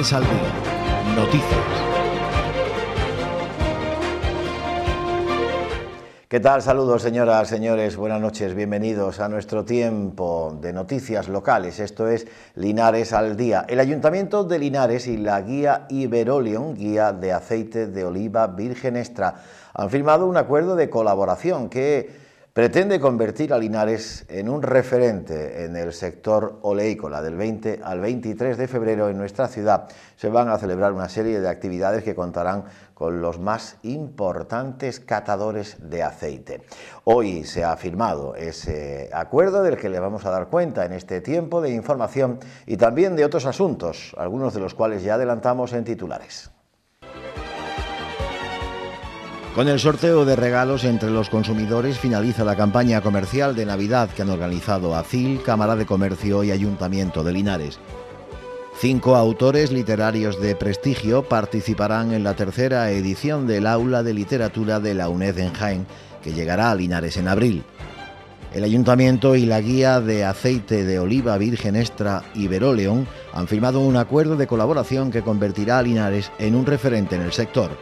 Linares al día. Noticias. ¿Qué tal? Saludos, señoras, señores. Buenas noches. Bienvenidos a nuestro tiempo de noticias locales. Esto es Linares al Día. El Ayuntamiento de Linares y la guía Iberolion, guía de aceite de oliva virgen extra, han firmado un acuerdo de colaboración que pretende convertir a Linares en un referente en el sector oleícola. Del 20 al 23 de febrero en nuestra ciudad se van a celebrar una serie de actividades que contarán con los más importantes catadores de aceite. Hoy se ha firmado ese acuerdo del que le vamos a dar cuenta en este tiempo de información y también de otros asuntos, algunos de los cuales ya adelantamos en titulares. Con el sorteo de regalos entre los consumidores finaliza la campaña comercial de Navidad que han organizado ACIL, Cámara de Comercio y Ayuntamiento de Linares. Cinco autores literarios de prestigio participarán en la tercera edición del Aula de Literatura de la UNED en Jaén, que llegará a Linares en abril. El ayuntamiento y la guía de aceite de oliva virgen extra Iberoleón han firmado un acuerdo de colaboración que convertirá a Linares en un referente en el sector.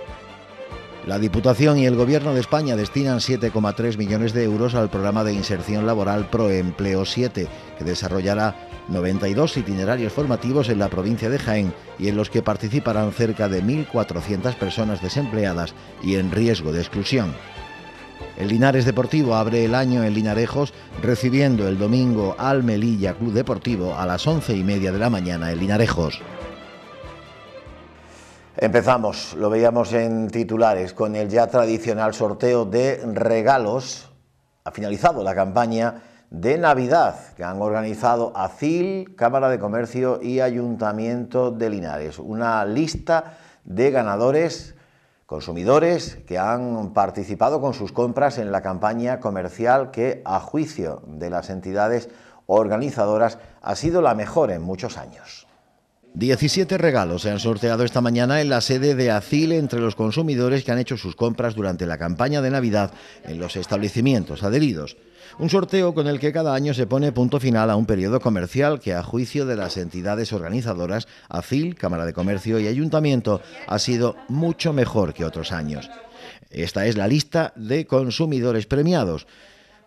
La Diputación y el Gobierno de España destinan 7,3 millones de euros al programa de inserción laboral Proempleo 7, que desarrollará 92 itinerarios formativos en la provincia de Jaén y en los que participarán cerca de 1.400 personas desempleadas y en riesgo de exclusión. El Linares Deportivo abre el año en Linarejos, recibiendo el domingo al Melilla Club Deportivo a las 11 y media de la mañana en Linarejos. Empezamos, lo veíamos en titulares, con el ya tradicional sorteo de regalos. Ha finalizado la campaña de Navidad que han organizado ACIL, Cámara de Comercio y Ayuntamiento de Linares. Una lista de ganadores, consumidores que han participado con sus compras en la campaña comercial que, a juicio de las entidades organizadoras, ha sido la mejor en muchos años. 17 regalos se han sorteado esta mañana en la sede de ACIL entre los consumidores que han hecho sus compras durante la campaña de Navidad en los establecimientos adheridos. Un sorteo con el que cada año se pone punto final a un periodo comercial que, a juicio de las entidades organizadoras, ACIL, Cámara de Comercio y Ayuntamiento, ha sido mucho mejor que otros años. Esta es la lista de consumidores premiados.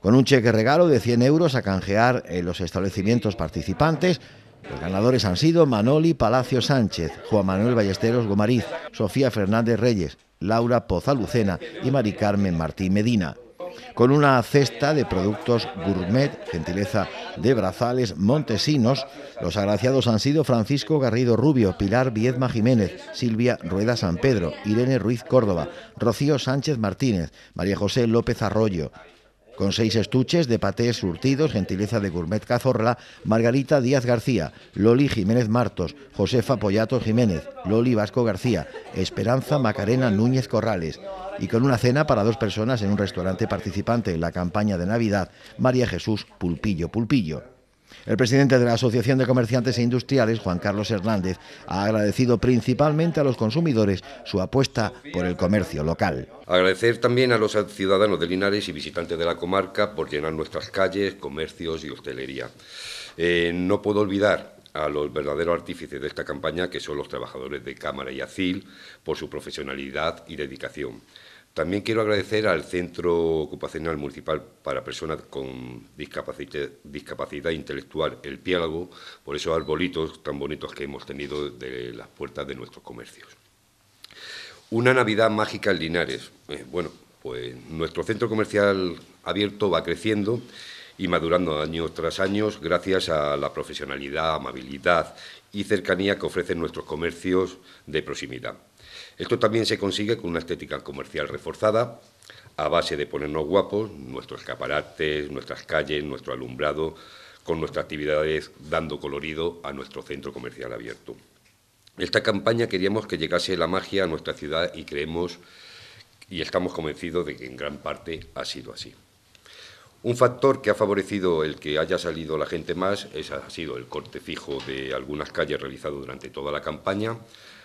Con un cheque regalo de 100 euros a canjear en los establecimientos participantes, los ganadores han sido Manoli Palacio Sánchez, Juan Manuel Ballesteros Gomariz, Sofía Fernández Reyes, Laura Pozalucena y Mari Carmen Martín Medina. Con una cesta de productos gourmet, gentileza de Brazales Montesinos, los agraciados han sido Francisco Garrido Rubio, Pilar Viedma Jiménez, Silvia Rueda San Pedro, Irene Ruiz Córdoba, Rocío Sánchez Martínez, María José López Arroyo, con seis estuches de patés surtidos, gentileza de Gourmet Cazorla, Margarita Díaz García, Loli Jiménez Martos, Josefa Pollato Jiménez, Loli Vasco García, Esperanza Macarena Núñez Corrales, y con una cena para dos personas en un restaurante participante en la campaña de Navidad, María Jesús Pulpillo Pulpillo. El presidente de la Asociación de Comerciantes e Industriales, Juan Carlos Hernández, ha agradecido principalmente a los consumidores su apuesta por el comercio local. Agradecer también a los ciudadanos de Linares y visitantes de la comarca por llenar nuestras calles, comercios y hostelería. Eh, no puedo olvidar a los verdaderos artífices de esta campaña, que son los trabajadores de Cámara y ACIL, por su profesionalidad y dedicación. También quiero agradecer al Centro Ocupacional Municipal para Personas con discapacidad, intelectual, el Piélago, por esos arbolitos tan bonitos que hemos tenido de las puertas de nuestros comercios. Una Navidad mágica en Linares. Eh, bueno, pues nuestro centro comercial abierto va creciendo y madurando año tras año gracias a la profesionalidad, amabilidad y cercanía que ofrecen nuestros comercios de proximidad. Esto también se consigue con una estética comercial reforzada, a base de ponernos guapos, nuestros escaparates, nuestras calles, nuestro alumbrado, con nuestras actividades dando colorido a nuestro centro comercial abierto. Esta campaña queríamos que llegase la magia a nuestra ciudad y creemos y estamos convencidos de que en gran parte ha sido así. Un factor que ha favorecido el que haya salido la gente más ha sido el corte fijo de algunas calles realizado durante toda la campaña,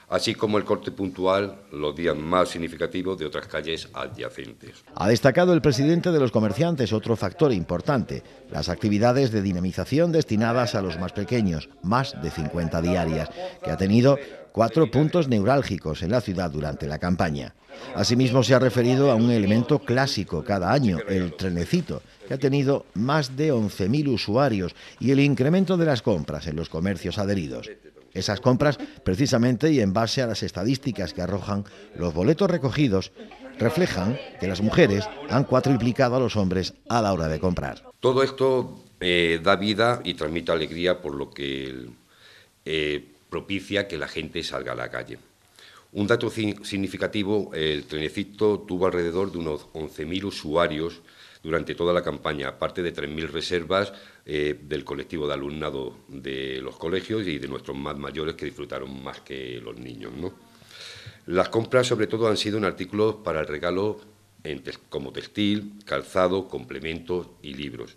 así como el corte puntual los días más significativos de otras calles adyacentes. Ha destacado el presidente de los comerciantes otro factor importante, las actividades de dinamización destinadas a los más pequeños, más de 50 diarias, que ha tenido cuatro puntos neurálgicos en la ciudad durante la campaña. Asimismo, se ha referido a un elemento clásico cada año, el trenecito, que ha tenido más de 11.000 usuarios y el incremento de las compras en los comercios adheridos. Esas compras, precisamente y en base a las estadísticas que arrojan los boletos recogidos, reflejan que las mujeres han cuatriplicado a los hombres a la hora de comprar. Todo esto eh, da vida y transmite alegría, por lo que eh, propicia que la gente salga a la calle. Un dato significativo, el trenecito tuvo alrededor de unos 11.000 usuarios durante toda la campaña, aparte de 3.000 reservas eh, del colectivo de alumnado de los colegios y de nuestros más mayores que disfrutaron más que los niños. ¿no? Las compras sobre todo han sido en artículos para el regalo como textil, calzado, complementos y libros.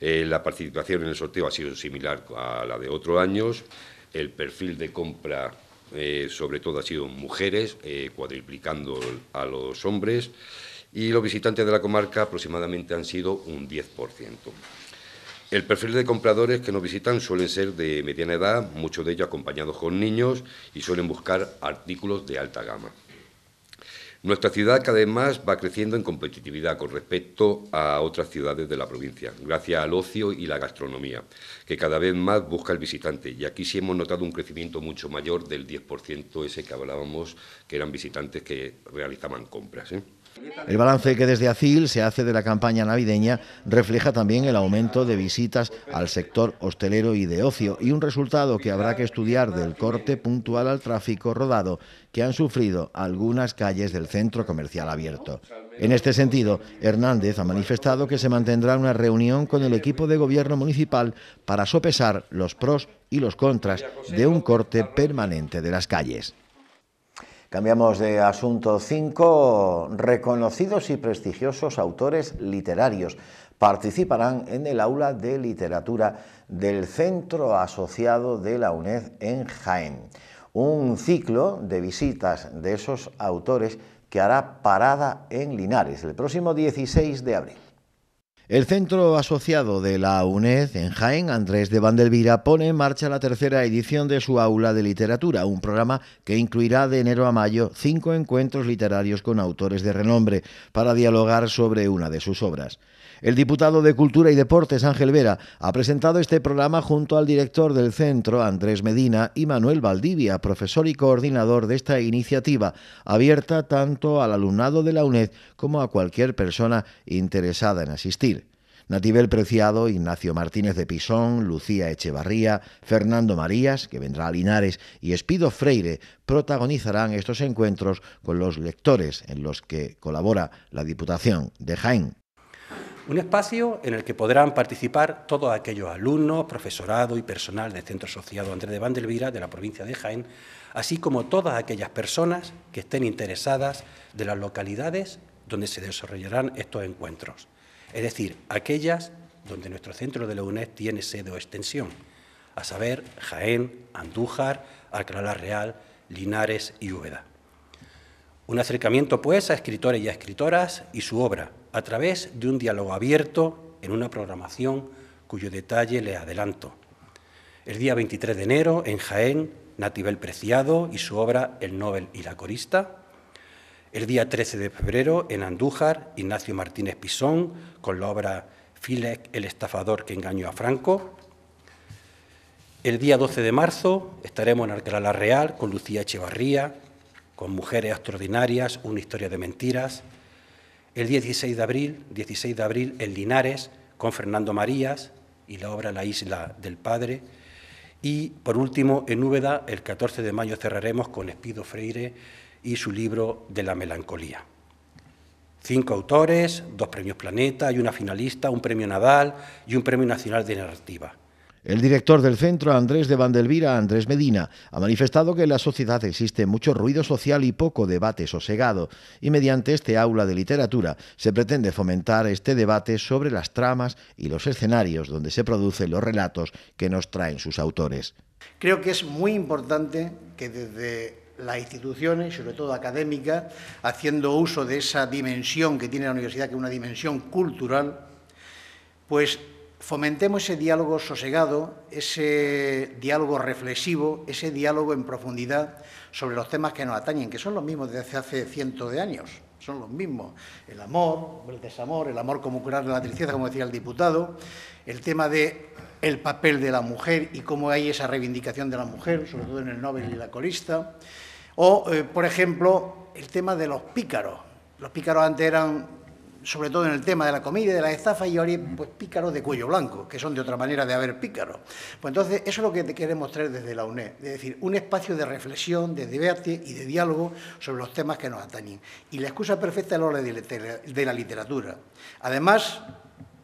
Eh, la participación en el sorteo ha sido similar a la de otros años. El perfil de compra, eh, sobre todo, ha sido mujeres, eh, cuadriplicando a los hombres y los visitantes de la comarca aproximadamente han sido un 10%. El perfil de compradores que nos visitan suelen ser de mediana edad, muchos de ellos acompañados con niños y suelen buscar artículos de alta gama. Nuestra ciudad vez además va creciendo en competitividad con respecto a otras ciudades de la provincia, gracias al ocio y la gastronomía, que cada vez más busca el visitante. Y aquí sí hemos notado un crecimiento mucho mayor del 10% ese que hablábamos, que eran visitantes que realizaban compras. ¿eh? El balance que desde ACIL se hace de la campaña navideña refleja también el aumento de visitas al sector hostelero y de ocio y un resultado que habrá que estudiar del corte puntual al tráfico rodado que han sufrido algunas calles del centro comercial abierto. En este sentido, Hernández ha manifestado que se mantendrá una reunión con el equipo de gobierno municipal para sopesar los pros y los contras de un corte permanente de las calles. Cambiamos de asunto 5. Reconocidos y prestigiosos autores literarios participarán en el aula de literatura del Centro Asociado de la UNED en Jaén. Un ciclo de visitas de esos autores que hará parada en Linares el próximo 16 de abril. El Centro Asociado de la UNED en Jaén, Andrés de Vandelvira, pone en marcha la tercera edición de su aula de literatura, un programa que incluirá de enero a mayo cinco encuentros literarios con autores de renombre para dialogar sobre una de sus obras. El diputado de Cultura y Deportes, Ángel Vera, ha presentado este programa junto al director del centro, Andrés Medina, y Manuel Valdivia, profesor y coordinador de esta iniciativa, abierta tanto al alumnado de la UNED como a cualquier persona interesada en asistir. Nativel Preciado, Ignacio Martínez de Pisón, Lucía Echevarría, Fernando Marías, que vendrá a Linares, y Espido Freire protagonizarán estos encuentros con los lectores en los que colabora la Diputación de Jaén. Un espacio en el que podrán participar todos aquellos alumnos, profesorado y personal del Centro Asociado Andrés de Vandelvira de la provincia de Jaén, así como todas aquellas personas que estén interesadas de las localidades donde se desarrollarán estos encuentros, es decir, aquellas donde nuestro centro de la UNED tiene sede o extensión, a saber, Jaén, Andújar, Alcalá Real, Linares y Úbeda. Un acercamiento, pues, a escritores y a escritoras y su obra, a través de un diálogo abierto en una programación cuyo detalle le adelanto. El día 23 de enero, en Jaén, Natibel Preciado y su obra El Nobel y la Corista. El día 13 de febrero, en Andújar, Ignacio Martínez Pisón, con la obra Filec, el estafador que engañó a Franco. El día 12 de marzo estaremos en Alcalá la Real con Lucía Echevarría, con Mujeres Extraordinarias, una historia de mentiras, el 16 de abril, 16 de abril en Linares, con Fernando Marías y la obra La Isla del Padre. Y, por último, en Úbeda, el 14 de mayo cerraremos con Espido Freire y su libro De la Melancolía. Cinco autores, dos premios Planeta y una finalista, un premio Nadal y un premio Nacional de Narrativa. El director del centro, Andrés de Vandelvira, Andrés Medina, ha manifestado que en la sociedad existe mucho ruido social y poco debate sosegado, y mediante este aula de literatura se pretende fomentar este debate sobre las tramas y los escenarios donde se producen los relatos que nos traen sus autores. Creo que es muy importante que desde las instituciones, sobre todo académicas, haciendo uso de esa dimensión que tiene la universidad, que es una dimensión cultural, pues fomentemos ese diálogo sosegado, ese diálogo reflexivo, ese diálogo en profundidad sobre los temas que nos atañen, que son los mismos desde hace cientos de años, son los mismos. El amor, el desamor, el amor como curar de la tristeza, como decía el diputado, el tema de el papel de la mujer y cómo hay esa reivindicación de la mujer, sobre todo en el Nobel y la colista, o, eh, por ejemplo, el tema de los pícaros. Los pícaros antes eran sobre todo en el tema de la comida y de las estafas, y ahora pues, pícaros de cuello blanco, que son de otra manera de haber pícaros. Pues entonces, eso es lo que te queremos traer desde la UNED, es decir, un espacio de reflexión, de debate y de diálogo sobre los temas que nos atañen. Y la excusa perfecta es la de la literatura. Además,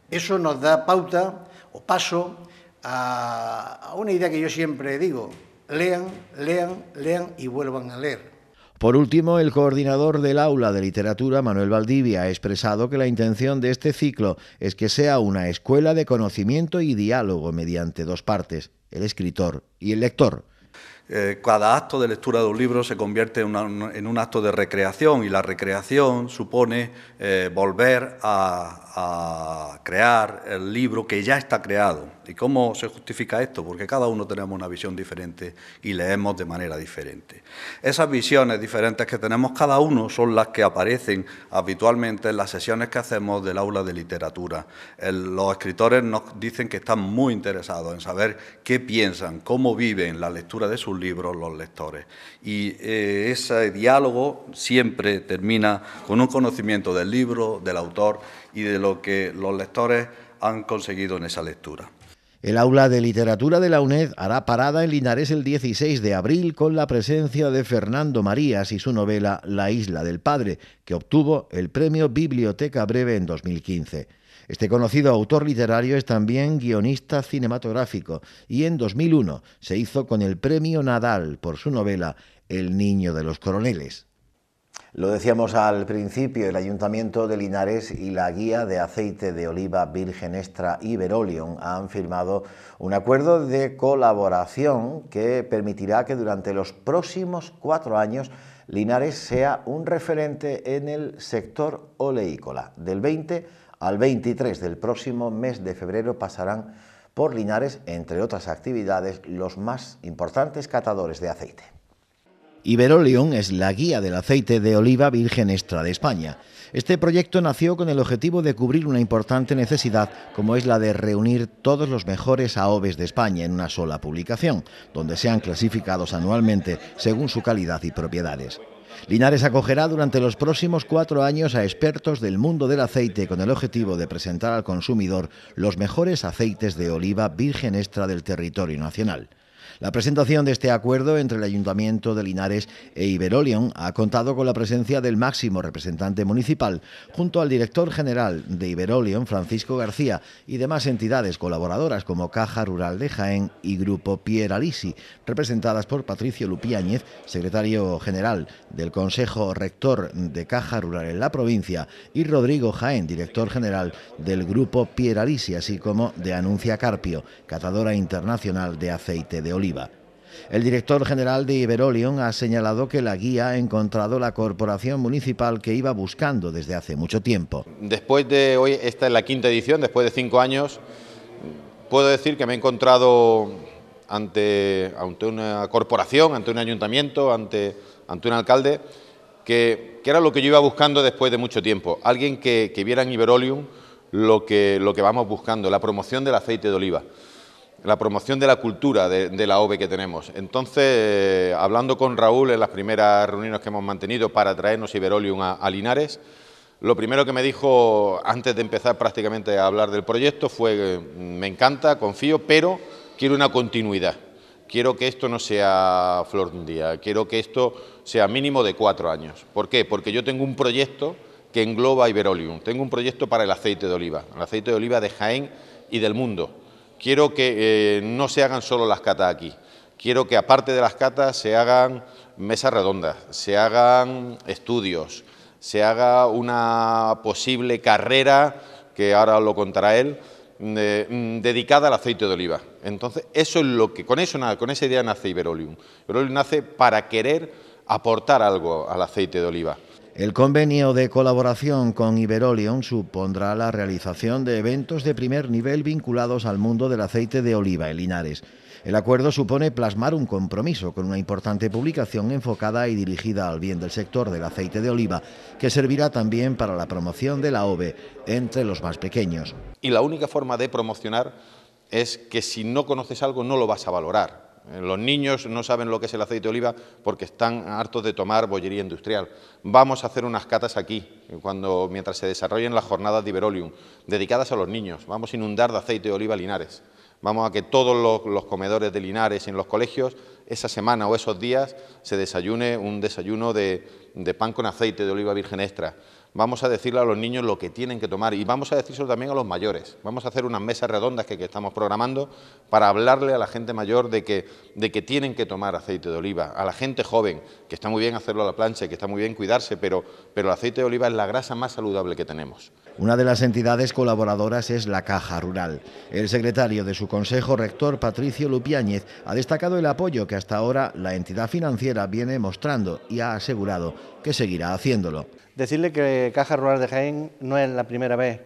eso nos da pauta o paso a una idea que yo siempre digo, lean, lean, lean y vuelvan a leer por último, el coordinador del aula de literatura, Manuel Valdivia, ha expresado que la intención de este ciclo es que sea una escuela de conocimiento y diálogo mediante dos partes, el escritor y el lector. Eh, cada acto de lectura de un libro se convierte en, un acto de recreación y la recreación supone eh, volver a crear el libro que ya está creado. ¿Y cómo se justifica esto? Porque cada uno tenemos una visión diferente y leemos de manera diferente. Esas visiones diferentes que tenemos cada uno son las que aparecen habitualmente en las sesiones que hacemos del aula de literatura. los escritores nos dicen que están muy interesados en saber qué piensan, cómo viven la lectura de sus libros los lectores. Y eh, ese diálogo siempre termina con un conocimiento del libro, del autor y de lo que los lectores han conseguido en esa lectura. El aula de literatura de la UNED hará parada en Linares el 16 de abril con la presencia de Fernando Marías y su novela La isla del padre, que obtuvo el premio Biblioteca Breve en 2015. Este conocido autor literario es también guionista cinematográfico y en 2001 se hizo con el premio Nadal por su novela El niño de los coroneles. Lo decíamos al principio, el Ayuntamiento de Linares y la Guía de Aceite de Oliva Virgen Extra Iberolion han firmado un acuerdo de colaboración que permitirá que durante los próximos cuatro años Linares sea un referente en el sector oleícola. Del 20 al 23 del próximo mes de febrero pasarán por Linares, entre otras actividades, los más importantes catadores de aceite. Iberoleón es la guía del aceite de oliva virgen extra de España. Este proyecto nació con el objetivo de cubrir una importante necesidad como es la de reunir todos los mejores AOVES de España en una sola publicación, donde sean clasificados anualmente según su calidad y propiedades. Linares acogerá durante los próximos cuatro años a expertos del mundo del aceite con el objetivo de presentar al consumidor los mejores aceites de oliva virgen extra del territorio nacional. La presentación de este acuerdo entre el Ayuntamiento de Linares e Iberolion ha contado con la presencia del máximo representante municipal, junto al director general de Iberolion, Francisco García, y demás entidades colaboradoras como Caja Rural de Jaén y Grupo Pieralisi, representadas por Patricio Lupiáñez, secretario general del Consejo Rector de Caja Rural en la provincia, y Rodrigo Jaén, director general del Grupo Pieralisi, así como de Anuncia Carpio, catadora internacional de aceite de oliva. El director general de Iberolion ha señalado que la guía ha encontrado la corporación municipal que iba buscando desde hace mucho tiempo. Después de hoy, esta es la quinta edición, después de cinco años, puedo decir que me he encontrado ante, ante una corporación, ante un ayuntamiento, ante, ante un alcalde, que, era lo que yo iba buscando después de mucho tiempo. Alguien que, viera en Iberolion... lo que, lo que vamos buscando, la promoción del aceite de oliva la promoción de la cultura de, la OVE que tenemos. Entonces, hablando con Raúl en las primeras reuniones que hemos mantenido para traernos Iberolium a, a, Linares, lo primero que me dijo antes de empezar prácticamente a hablar del proyecto fue, eh, me encanta, confío, pero quiero una continuidad. Quiero que esto no sea flor de un día, quiero que esto sea mínimo de cuatro años. ¿Por qué? Porque yo tengo un proyecto que engloba Iberolium, tengo un proyecto para el aceite de oliva, el aceite de oliva de Jaén y del mundo quiero que eh, no se hagan solo las catas aquí. Quiero que aparte de las catas se hagan mesas redondas, se hagan estudios, se haga una posible carrera, que ahora lo contará él, mm, mm, dedicada al aceite de oliva. Entonces, eso es lo que, con, eso, con esa idea nace Iberolium. Iberolium nace para querer aportar algo al aceite de oliva. El convenio de colaboración con Iberolion supondrá la realización de eventos de primer nivel vinculados al mundo del aceite de oliva en Linares. El acuerdo supone plasmar un compromiso con una importante publicación enfocada y dirigida al bien del sector del aceite de oliva, que servirá también para la promoción de la OVE entre los más pequeños. Y la única forma de promocionar es que si no conoces algo no lo vas a valorar. Eh, los niños no saben lo que es el aceite de oliva porque están hartos de tomar bollería industrial. Vamos a hacer unas catas aquí, eh, cuando, mientras se desarrollen las jornadas de Iberolium, dedicadas a los niños. Vamos a inundar de aceite de oliva Linares. Vamos a que todos los, comedores de Linares en los colegios, esa semana o esos días, se desayune un desayuno de pan con aceite de oliva virgen extra vamos a decirle a los niños lo que tienen que tomar y vamos a decírselo también a los mayores. Vamos a hacer unas mesas redondas que, estamos programando para hablarle a la gente mayor de que, de que tienen que tomar aceite de oliva, a la gente joven, que está muy bien hacerlo a la plancha, ...y que está muy bien cuidarse, pero, pero el aceite de oliva es la grasa más saludable que tenemos. Una de las entidades colaboradoras es la Caja Rural. El secretario de su consejo rector, Patricio Lupiáñez, ha destacado el apoyo que hasta ahora la entidad financiera viene mostrando y ha asegurado que seguirá haciéndolo. Decirle que Caja Rural de Jaén no es la primera vez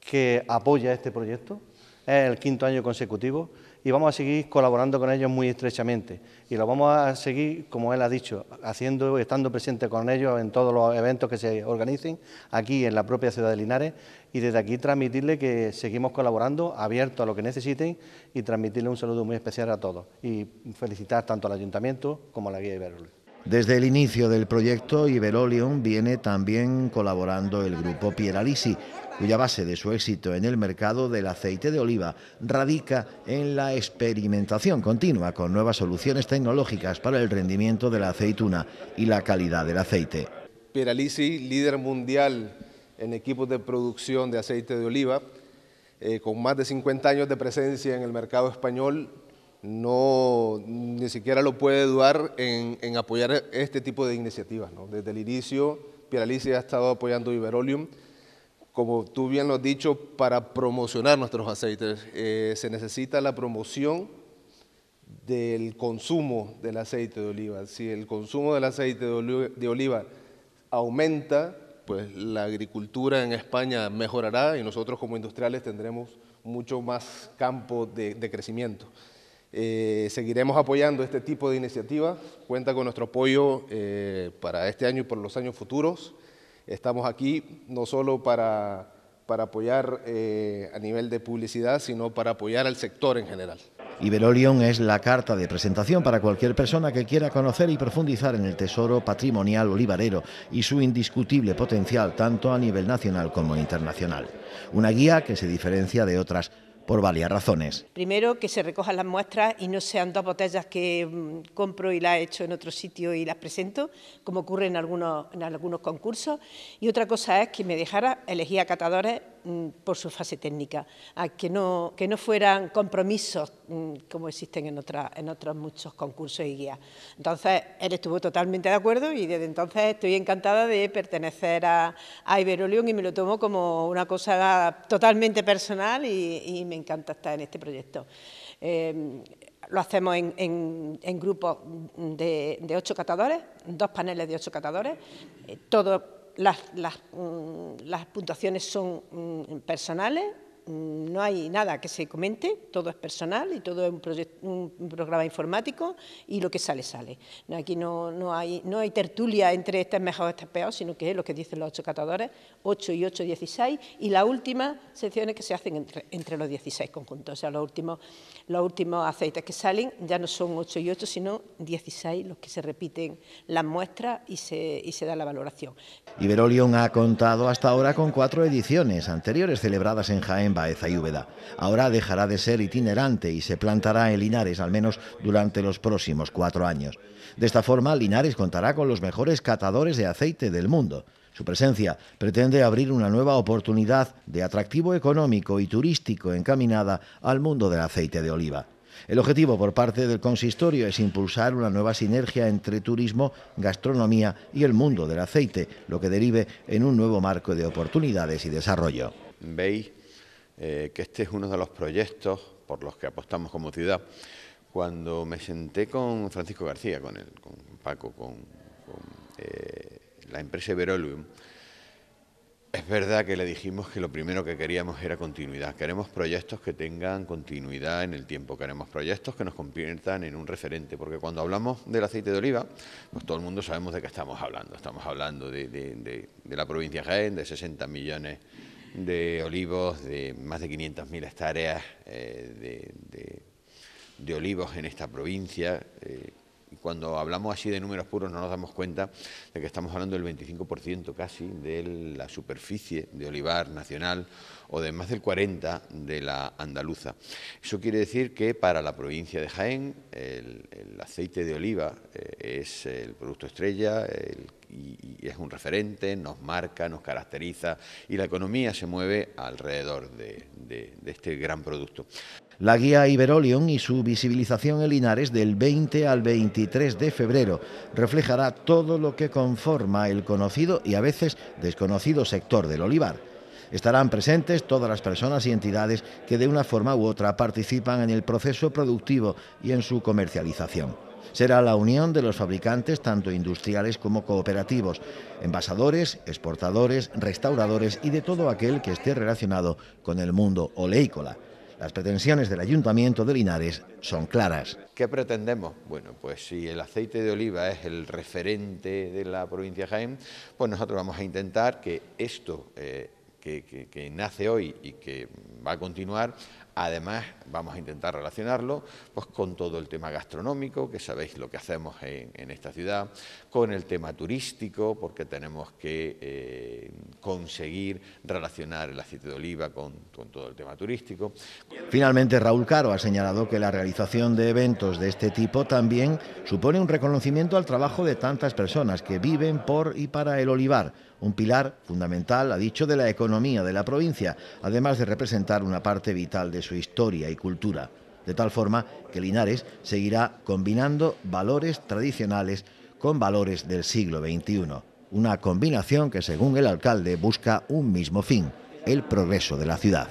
que apoya este proyecto, es el quinto año consecutivo y vamos a seguir colaborando con ellos muy estrechamente y lo vamos a seguir, como él ha dicho, haciendo, estando presente con ellos en todos los eventos que se organicen aquí en la propia ciudad de Linares y desde aquí transmitirle que seguimos colaborando, abiertos a lo que necesiten y transmitirle un saludo muy especial a todos y felicitar tanto al ayuntamiento como a la guía Iberol. Desde el inicio del proyecto Iberolion viene también colaborando el grupo Pieralisi, cuya base de su éxito en el mercado del aceite de oliva radica en la experimentación continua con nuevas soluciones tecnológicas para el rendimiento de la aceituna y la calidad del aceite. Pieralisi, líder mundial en equipos de producción de aceite de oliva, eh, con más de 50 años de presencia en el mercado español, no ni siquiera lo puede dudar en, apoyar este tipo de iniciativas. ¿no? Desde el inicio, Pieralice ha estado apoyando Iberolium. Como tú bien lo has dicho, para promocionar nuestros aceites eh, se necesita la promoción del consumo del aceite de oliva. Si el consumo del aceite de oliva, aumenta, pues la agricultura en España mejorará y nosotros como industriales tendremos mucho más campo de crecimiento. Eh, seguiremos apoyando este tipo de iniciativas. Cuenta con nuestro apoyo eh, para este año y por los años futuros. Estamos aquí no solo para, para apoyar eh, a nivel de publicidad, sino para apoyar al sector en general. Iberolion es la carta de presentación para cualquier persona que quiera conocer y profundizar en el tesoro patrimonial olivarero y su indiscutible potencial tanto a nivel nacional como internacional. Una guía que se diferencia de otras por varias razones. Primero, que se recojan las muestras y no sean dos botellas que mm, compro y las he hecho en otro sitio y las presento, como ocurre en algunos, en algunos concursos. Y otra cosa es que me dejara elegir a catadores Mm, por su fase técnica, que no, que no fueran compromisos mm, como existen en, en otros muchos concursos y guías. Entonces, él estuvo totalmente de acuerdo y desde entonces estoy encantada de pertenecer a, a Iberoleón y me lo tomo como una cosa totalmente personal y, me encanta estar en este proyecto. Em, lo hacemos en, grupos de, ocho catadores, dos paneles de ocho catadores, todos eh, todo las, mm, las, puntuaciones son mm, personales no hay nada que se comente, todo es personal y todo es un, programa informático y lo que sale, sale. aquí no, no, hay, no hay tertulia entre este es mejor, este es peor, sino que es lo que dicen los ocho catadores, 8 y 8, 16, y las últimas secciones que se hacen entre, los 16 conjuntos, o sea, los últimos, los últimos aceites que salen ya no son 8 y 8, sino 16 los que se repiten las muestras y se, y se da la valoración. Iberolion ha contado hasta ahora con cuatro ediciones anteriores celebradas en Jaén en Baeza y Úbeda. Ahora dejará de ser itinerante y se plantará en Linares, al menos durante los próximos cuatro años. De esta forma, Linares contará con los mejores catadores de aceite del mundo. Su presencia pretende abrir una nueva oportunidad de atractivo económico y turístico encaminada al mundo del aceite de oliva. El objetivo por parte del consistorio es impulsar una nueva sinergia entre turismo, gastronomía y el mundo del aceite, lo que derive en un nuevo marco de oportunidades y desarrollo. Eh, que este es uno de los proyectos por los que apostamos como ciudad. Cuando me senté con Francisco García, con, Paco, con, eh, la empresa Iberolium, es verdad que le dijimos que lo primero que queríamos era continuidad. Queremos proyectos que tengan continuidad en el tiempo, queremos proyectos que nos conviertan en un referente, porque cuando hablamos del aceite de oliva, pues todo el mundo sabemos de qué estamos hablando. Estamos hablando de, la provincia de Jaén, de 60 millones de olivos, de más de 500.000 hectáreas eh, de, de, olivos en esta provincia. Eh, y cuando hablamos así de números puros no nos damos cuenta de que estamos hablando del 25% casi de la superficie de olivar nacional o de más del 40% de la andaluza. Eso quiere decir que para la provincia de Jaén el, aceite de oliva eh, es el producto estrella, el es un referente, nos marca, nos caracteriza y la economía se mueve alrededor de, de este gran producto. La guía Iberolion y su visibilización en Linares del 20 al 23 de febrero reflejará todo lo que conforma el conocido y a veces desconocido sector del olivar. Estarán presentes todas las personas y entidades que de una forma u otra participan en el proceso productivo y en su comercialización será la unión de los fabricantes, tanto industriales como cooperativos, envasadores, exportadores, restauradores y de todo aquel que esté relacionado con el mundo oleícola. Las pretensiones del Ayuntamiento de Linares son claras. ¿Qué pretendemos? Bueno, pues si el aceite de oliva es el referente de la provincia Jaén, pues nosotros vamos a intentar que esto... Eh, que, nace hoy y que va a continuar, además vamos a intentar relacionarlo pues, con todo el tema gastronómico, que sabéis lo que hacemos en, esta ciudad, con el tema turístico, porque tenemos que eh, conseguir relacionar el aceite de oliva con todo el tema turístico. Finalmente, Raúl Caro ha señalado que la realización de eventos de este tipo también supone un reconocimiento al trabajo de tantas personas que viven por y para el olivar un pilar fundamental, ha dicho, de la economía de la provincia, además de representar una parte vital de su historia y cultura, de tal forma que Linares seguirá combinando valores tradicionales con valores del siglo XXI, una combinación que según el alcalde busca un mismo fin, el progreso de la ciudad.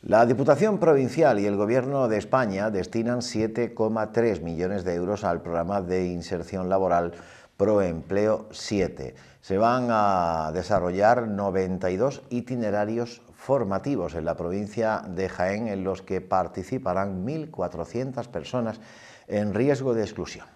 La Diputación Provincial y el Gobierno de España destinan 7,3 millones de euros al programa de inserción laboral Proempleo 7. Se van a desarrollar 92 itinerarios formativos en la provincia de Jaén en los que participarán 1.400 personas en riesgo de exclusión.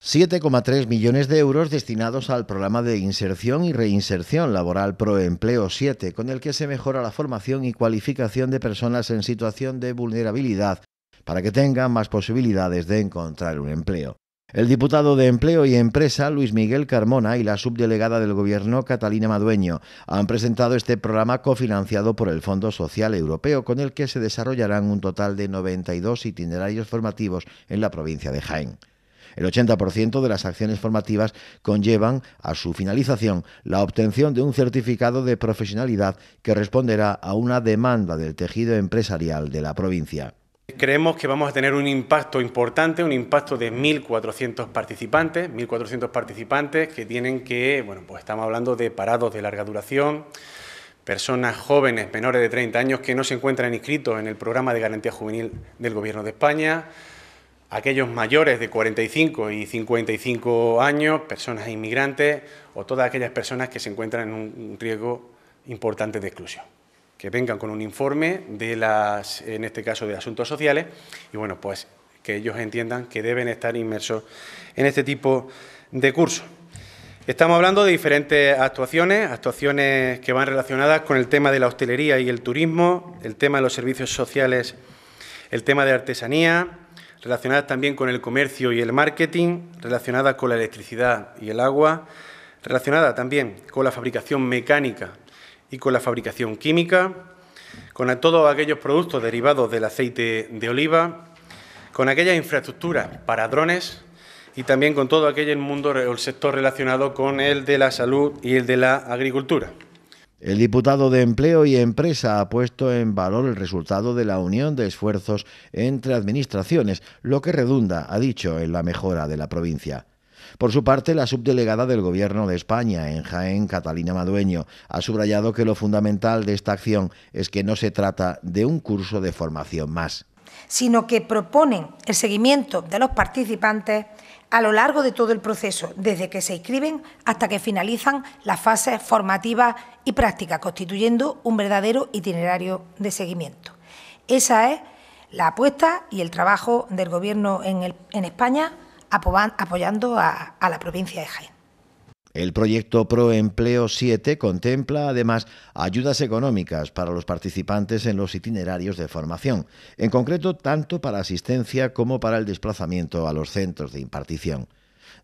7,3 millones de euros destinados al programa de inserción y reinserción laboral Proempleo 7, con el que se mejora la formación y cualificación de personas en situación de vulnerabilidad para que tengan más posibilidades de encontrar un empleo. El diputado de Empleo y Empresa, Luis Miguel Carmona, y la subdelegada del Gobierno, Catalina Madueño, han presentado este programa cofinanciado por el Fondo Social Europeo, con el que se desarrollarán un total de 92 itinerarios formativos en la provincia de Jaén. El 80% de las acciones formativas conllevan a su finalización la obtención de un certificado de profesionalidad que responderá a una demanda del tejido empresarial de la provincia. Creemos que vamos a tener un impacto importante, un impacto de 1.400 participantes, 1.400 participantes que tienen que, bueno, pues estamos hablando de parados de larga duración, personas jóvenes menores de 30 años que no se encuentran inscritos en el programa de garantía juvenil del Gobierno de España, aquellos mayores de 45 y 55 años, personas inmigrantes o todas aquellas personas que se encuentran en un riesgo importante de exclusión que vengan con un informe de las, en este caso, de asuntos sociales, y bueno, pues que ellos entiendan que deben estar inmersos en este tipo de cursos. Estamos hablando de diferentes actuaciones, actuaciones que van relacionadas con el tema de la hostelería y el turismo, el tema de los servicios sociales, el tema de artesanía, relacionadas también con el comercio y el marketing, relacionadas con la electricidad y el agua, ...relacionadas también con la fabricación mecánica y con la fabricación química, con todos aquellos productos derivados del aceite de oliva, con aquellas infraestructuras para drones y también con todo aquel mundo el sector relacionado con el de la salud y el de la agricultura. El diputado de Empleo y Empresa ha puesto en valor el resultado de la unión de esfuerzos entre administraciones, lo que redunda, ha dicho, en la mejora de la provincia. Por su parte, la subdelegada del Gobierno de España en Jaén, Catalina Madueño, ha subrayado que lo fundamental de esta acción es que no se trata de un curso de formación más, sino que proponen el seguimiento de los participantes a lo largo de todo el proceso, desde que se inscriben hasta que finalizan las fases formativas y prácticas, constituyendo un verdadero itinerario de seguimiento. Esa es la apuesta y el trabajo del Gobierno en, en España apoyando a, la provincia de Jaén. El proyecto Proempleo 7 contempla además ayudas económicas para los participantes en los itinerarios de formación, en concreto tanto para asistencia como para el desplazamiento a los centros de impartición.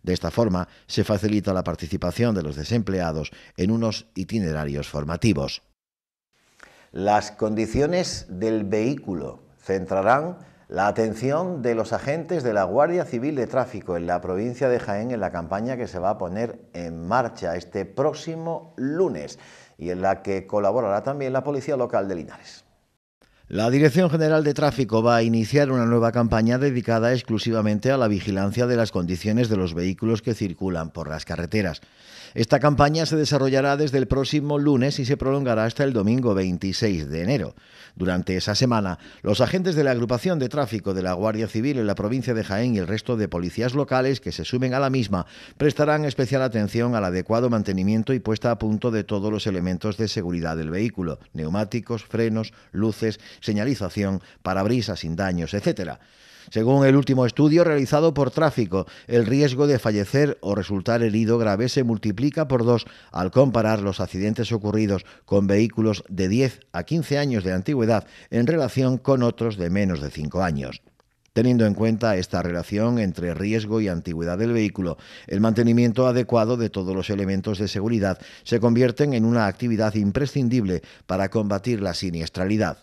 De esta forma, se facilita la participación de los desempleados en unos itinerarios formativos. Las condiciones del vehículo centrarán la atención de los agentes de la Guardia Civil de Tráfico en la provincia de Jaén en la campaña que se va a poner en marcha este próximo lunes y en la que colaborará también la Policía Local de Linares. La Dirección General de Tráfico va a iniciar una nueva campaña dedicada exclusivamente a la vigilancia de las condiciones de los vehículos que circulan por las carreteras. Esta campaña se desarrollará desde el próximo lunes y se prolongará hasta el domingo 26 de enero. Durante esa semana, los agentes de la agrupación de tráfico de la Guardia Civil en la provincia de Jaén y el resto de policías locales que se sumen a la misma prestarán especial atención al adecuado mantenimiento y puesta a punto de todos los elementos de seguridad del vehículo, neumáticos, frenos, luces, señalización, parabrisas sin daños, etc. Según el último estudio realizado por Tráfico, el riesgo de fallecer o resultar herido grave se multiplica por dos al comparar los accidentes ocurridos con vehículos de 10 a 15 años de antigüedad en relación con otros de menos de 5 años. Teniendo en cuenta esta relación entre riesgo y antigüedad del vehículo, el mantenimiento adecuado de todos los elementos de seguridad se convierten en una actividad imprescindible para combatir la siniestralidad.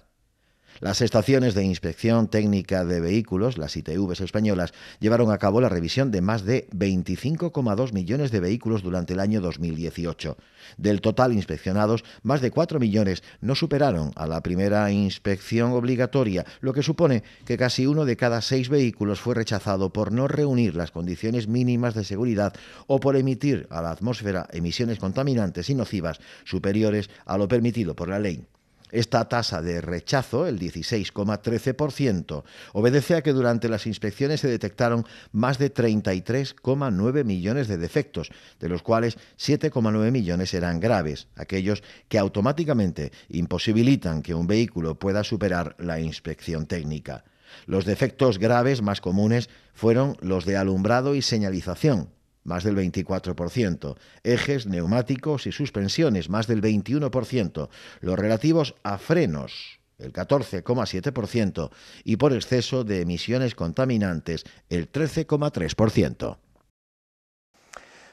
Las estaciones de inspección técnica de vehículos, las ITVs españolas, llevaron a cabo la revisión de más de 25,2 millones de vehículos durante el año 2018. Del total inspeccionados, más de 4 millones no superaron a la primera inspección obligatoria, lo que supone que casi uno de cada seis vehículos fue rechazado por no reunir las condiciones mínimas de seguridad o por emitir a la atmósfera emisiones contaminantes y nocivas superiores a lo permitido por la ley. Esta tasa de rechazo, el 16,13%, obedece a que durante las inspecciones se detectaron más de 33,9 millones de defectos, de los cuales 7,9 millones eran graves, aquellos que automáticamente imposibilitan que un vehículo pueda superar la inspección técnica. Los defectos graves más comunes fueron los de alumbrado y señalización, más del 24%, ejes, neumáticos y suspensiones, más del 21%, los relativos a frenos, el 14,7%, y por exceso de emisiones contaminantes, el 13,3%.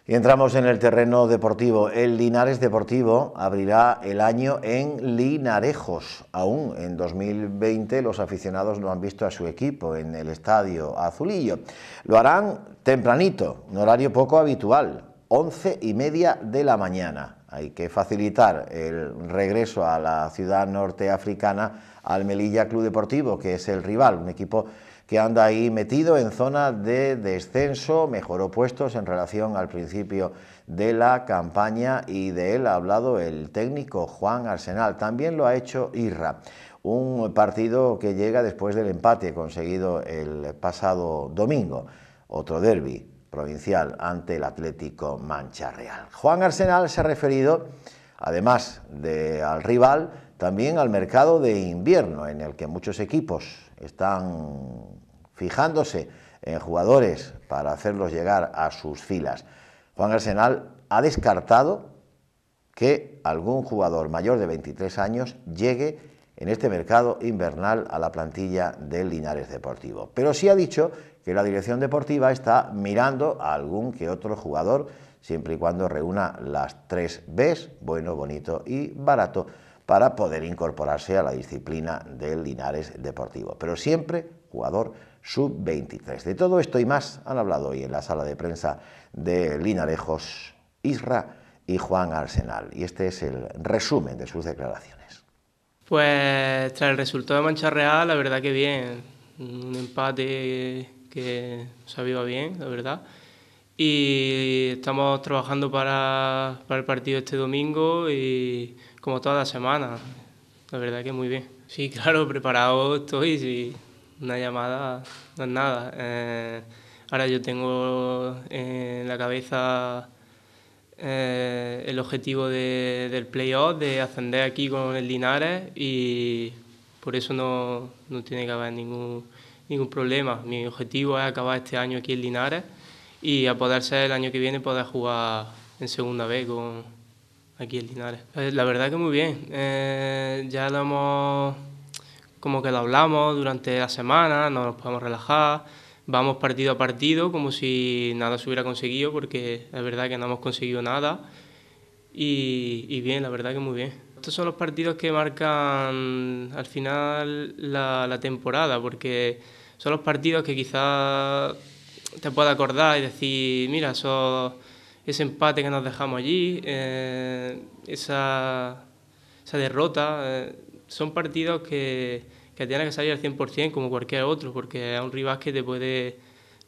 Y entramos en el terreno deportivo. El Linares Deportivo abrirá el año en Linarejos. Aún en 2020 los aficionados no han visto a su equipo en el estadio Azulillo. Lo harán tempranito, un horario poco habitual, 11 y media de la mañana. Hay que facilitar el regreso a la ciudad norteafricana al Melilla Club Deportivo, que es el rival, un equipo que anda ahí metido en zona de descenso, mejoró puestos en relación al principio de la campaña y de él ha hablado el técnico Juan Arsenal. También lo ha hecho Irra. Un partido que llega después del empate conseguido el pasado domingo. Otro derby provincial ante el Atlético Mancha Real. Juan Arsenal se ha referido, además de al rival, también al mercado de invierno, en el que muchos equipos están fijándose en jugadores para hacerlos llegar a sus filas. Juan Arsenal ha descartado que algún jugador mayor de 23 años llegue en este mercado invernal a la plantilla del Linares Deportivo. Pero sí ha dicho que la dirección deportiva está mirando a algún que otro jugador, siempre y cuando reúna las tres Bs, bueno, bonito y barato, para poder incorporarse a la disciplina del Linares Deportivo. Pero siempre jugador sub-23. De todo esto y más han hablado hoy en la sala de prensa de Linarejos Isra y Juan Arsenal. Y este es el resumen de sus declaraciones. Pues tras el resultado de Mancha Real, la verdad que bien. Un empate que se viva bien, la verdad. Y estamos trabajando para, para el partido este domingo y como toda la semana. La verdad que muy bien. Sí, claro, preparado estoy. si Una llamada no es nada. Eh, ahora yo tengo eh, en la cabeza eh, el objetivo de, del playoff, de ascender aquí con el Linares y por eso no, no tiene que haber ningún, ningún problema. Mi objetivo es acabar este año aquí en Linares y a poder ser el año que viene poder jugar en segunda vez con, aquí en Linares. Eh, la verdad que muy bien. Eh, ya lo hemos, como que lo hablamos durante la semana, no nos podemos relajar, vamos partido a partido como si nada se hubiera conseguido, porque es verdad que no hemos conseguido nada. Y, bien, la verdad que muy bien. Estos son los partidos que marcan al final la, temporada, porque son los partidos que quizás te pueda acordar y decir, mira, son ese empate que nos dejamos allí, eh, esa, esa, derrota, eh, son partidos que, que que salir al 100% como cualquier otro, porque es un rival que te puede,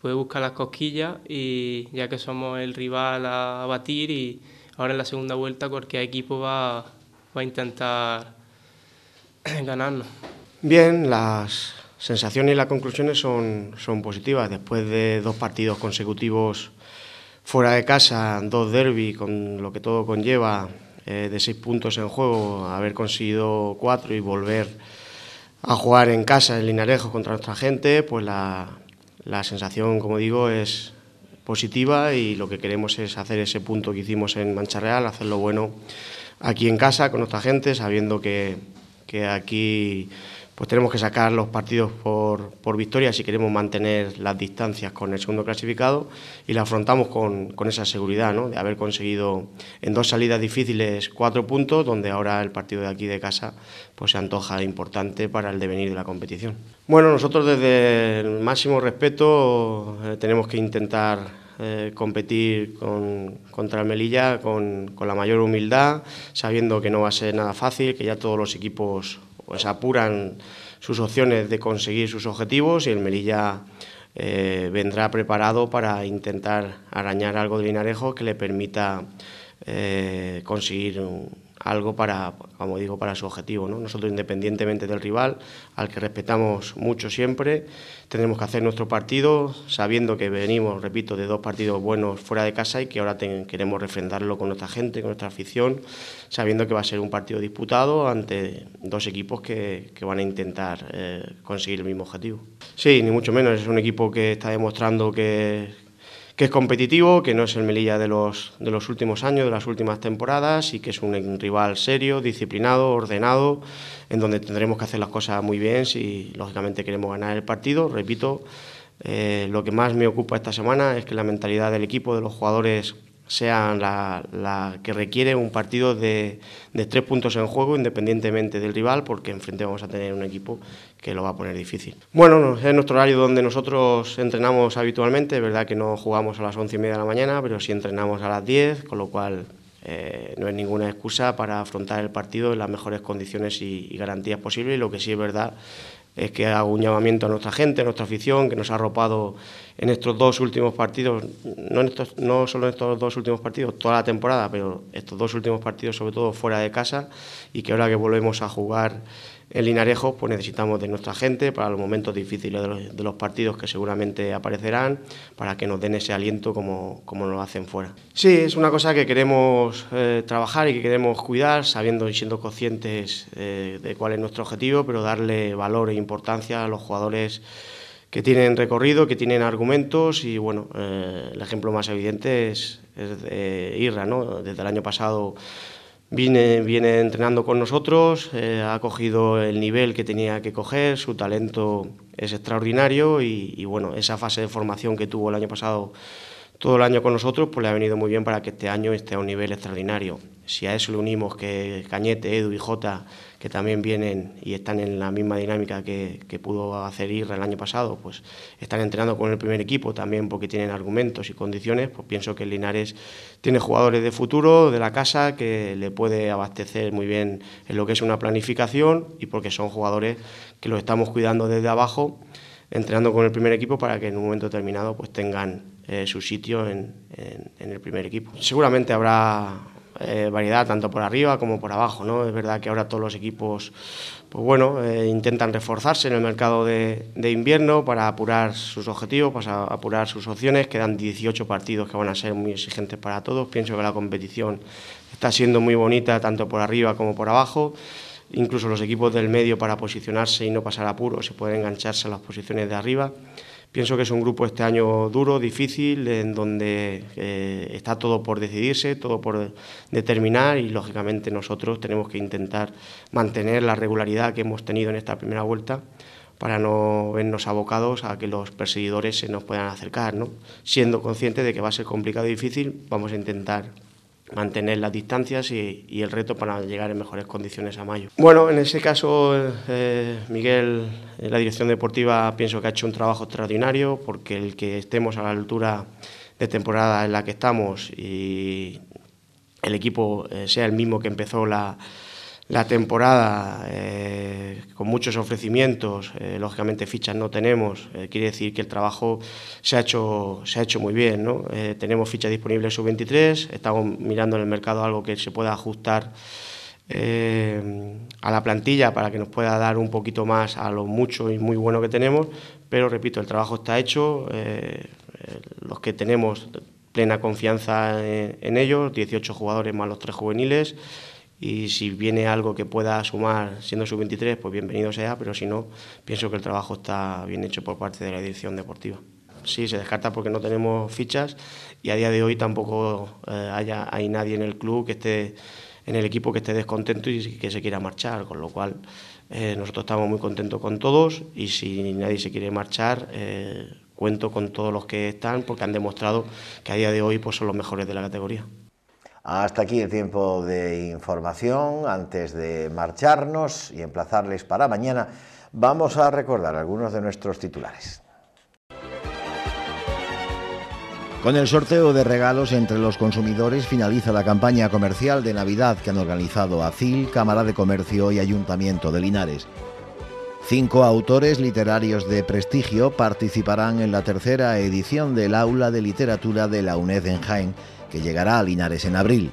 puede buscar las cosquillas y ya que somos el rival a batir y ahora en la segunda vuelta cualquier equipo va, va a intentar ganarnos. Bien, las sensaciones y las conclusiones son, son positivas. Después de dos partidos consecutivos Fuera de casa, dos derbis con lo que todo conlleva, eh, de seis puntos en juego, haber conseguido cuatro y volver a jugar en casa, en Linarejo, contra nuestra gente, pues la, sensación, como digo, es positiva y lo que queremos es hacer ese punto que hicimos en Mancha Real, hacerlo bueno aquí en casa, con nuestra gente, sabiendo que, que aquí pues tenemos que sacar los partidos por, victoria si queremos mantener las distancias con el segundo clasificado y la afrontamos con, esa seguridad, de haber conseguido en dos salidas difíciles cuatro puntos, donde ahora el partido de aquí de casa pues se antoja importante para el devenir de la competición. Bueno, nosotros desde el máximo respeto eh, tenemos que intentar eh, competir con, contra Melilla con, con la mayor humildad, sabiendo que no va a ser nada fácil, que ya todos los equipos pues apuran sus opciones de conseguir sus objetivos y el Melilla eh, vendrá preparado para intentar arañar algo de Linarejo que le permita eh, conseguir un, algo para, como digo, para su objetivo. Nosotros, independientemente del rival, al que respetamos mucho siempre, ...tenemos que hacer nuestro partido sabiendo que venimos, repito, de dos partidos buenos fuera de casa y que ahora queremos refrendarlo con nuestra gente, con nuestra afición, sabiendo que va a ser un partido disputado ante dos equipos que, van a intentar eh, conseguir el mismo objetivo. Sí, ni mucho menos, es un equipo que está demostrando que, que es competitivo, que no es el Melilla de los, de los últimos años, de las últimas temporadas, y que es un rival serio, disciplinado, ordenado, en donde tendremos que hacer las cosas muy bien si lógicamente queremos ganar el partido. Repito, eh, lo que más me ocupa esta semana es que la mentalidad del equipo, de los jugadores, sean la, que requiere un partido de, tres puntos en juego independientemente del rival porque enfrente vamos a tener un equipo que lo va a poner difícil. Bueno, es nuestro horario donde nosotros entrenamos habitualmente, es verdad que no jugamos a las once y media de la mañana, pero sí entrenamos a las diez, con lo cual eh, no es ninguna excusa para afrontar el partido en las mejores condiciones y, y garantías posibles y lo que sí es verdad es que hago un llamamiento a nuestra gente, a nuestra afición, que nos ha arropado en estos dos últimos partidos, no, estos, no solo en estos dos últimos partidos, toda la temporada, pero estos dos últimos partidos sobre todo fuera de casa y que ahora que volvemos a jugar en Linarejo pues necesitamos de nuestra gente para los momentos difíciles de los, partidos que seguramente aparecerán, para que nos den ese aliento como, como nos lo hacen fuera. Sí, es una cosa que queremos eh, trabajar y que queremos cuidar, sabiendo y siendo conscientes eh, de cuál es nuestro objetivo, pero darle valor e importancia a los jugadores que tienen recorrido, que tienen argumentos y bueno, eh, el ejemplo más evidente es, Irra, ¿no? Desde el año pasado Viene, entrenando con nosotros, eh, ha cogido el nivel que tenía que coger, su talento es extraordinario y, bueno, esa fase de formación que tuvo el año pasado todo el año con nosotros, pues le ha venido muy bien para que este año esté a un nivel extraordinario. Si a eso le unimos que Cañete, Edu y Jota que también vienen y están en la misma dinámica que, pudo hacer Irra el año pasado, pues están entrenando con el primer equipo también porque tienen argumentos y condiciones, pues pienso que Linares tiene jugadores de futuro, de la casa, que le puede abastecer muy bien en lo que es una planificación y porque son jugadores que los estamos cuidando desde abajo, entrenando con el primer equipo para que en un momento determinado pues tengan eh, su sitio en el primer equipo. Seguramente habrá eh, variedad tanto por arriba como por abajo. Es verdad que ahora todos los equipos pues bueno, eh, intentan reforzarse en el mercado de, invierno para apurar sus objetivos, para apurar sus opciones. Quedan 18 partidos que van a ser muy exigentes para todos. Pienso que la competición está siendo muy bonita tanto por arriba como por abajo. Incluso los equipos del medio para posicionarse y no pasar apuro se pueden engancharse a las posiciones de arriba. Pienso que es un grupo este año duro, difícil, en donde eh, está todo por decidirse, todo por determinar y lógicamente nosotros tenemos que intentar mantener la regularidad que hemos tenido en esta primera vuelta para no vernos abocados a que los perseguidores se nos puedan acercar. ¿no? Siendo conscientes de que va a ser complicado y difícil, vamos a intentar mantener las distancias y, el reto para llegar en mejores condiciones a mayo. Bueno, en ese caso, eh, Miguel, la dirección deportiva pienso que ha hecho un trabajo extraordinario porque el que estemos a la altura de temporada en la que estamos y el equipo eh, sea el mismo que empezó la, la temporada eh, con muchos ofrecimientos, eh, lógicamente fichas no tenemos, eh, quiere decir que el trabajo se ha hecho, se ha hecho muy bien. ¿no? tenemos fichas disponibles sub-23, estamos mirando en el mercado algo que se pueda ajustar a la plantilla para que nos pueda dar un poquito más a lo mucho y muy bueno que tenemos, pero repito, el trabajo está hecho, los que tenemos plena confianza en, en ellos, 18 jugadores más los tres juveniles y si viene algo que pueda sumar siendo sub-23, pues bienvenido sea, pero si no, pienso que el trabajo está bien hecho por parte de la dirección deportiva. Sí, se descarta porque no tenemos fichas y a día de hoy tampoco eh, haya, hay nadie en el club que esté en el equipo que esté descontento y que se quiera marchar, con lo cual eh, nosotros estamos muy contentos con todos y si nadie se quiere marchar, eh, cuento con todos los que están porque han demostrado que a día de hoy pues, son los mejores de la categoría. Hasta aquí el tiempo de información. Antes de marcharnos y emplazarles para mañana, vamos a recordar algunos de nuestros titulares. Con el sorteo de regalos entre los consumidores finaliza la campaña comercial de Navidad que han organizado ACIL, Cámara de Comercio y Ayuntamiento de Linares. Cinco autores literarios de prestigio participarán en la tercera edición del Aula de Literatura de la UNED en Jaén, que llegará a Linares en abril.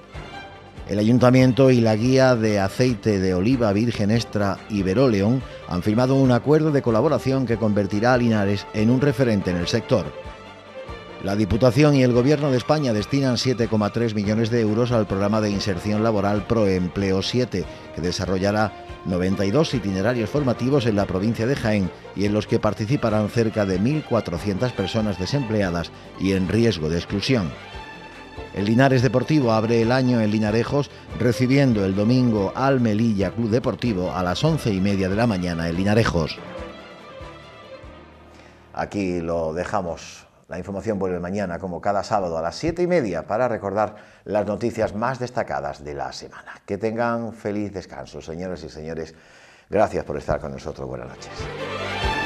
El ayuntamiento y la guía de aceite de oliva virgen extra Iberoleón han firmado un acuerdo de colaboración que convertirá a Linares en un referente en el sector. La Diputación y el Gobierno de España destinan 7,3 millones de euros al programa de inserción laboral Proempleo 7, que desarrollará 92 itinerarios formativos en la provincia de Jaén y en los que participarán cerca de 1.400 personas desempleadas y en riesgo de exclusión. El Linares Deportivo abre el año en Linarejos, recibiendo el domingo al Melilla Club Deportivo a las 11 y media de la mañana en Linarejos. Aquí lo dejamos. La información vuelve mañana, como cada sábado, a las 7 y media, para recordar las noticias más destacadas de la semana. Que tengan feliz descanso, señoras y señores. Gracias por estar con nosotros. Buenas noches.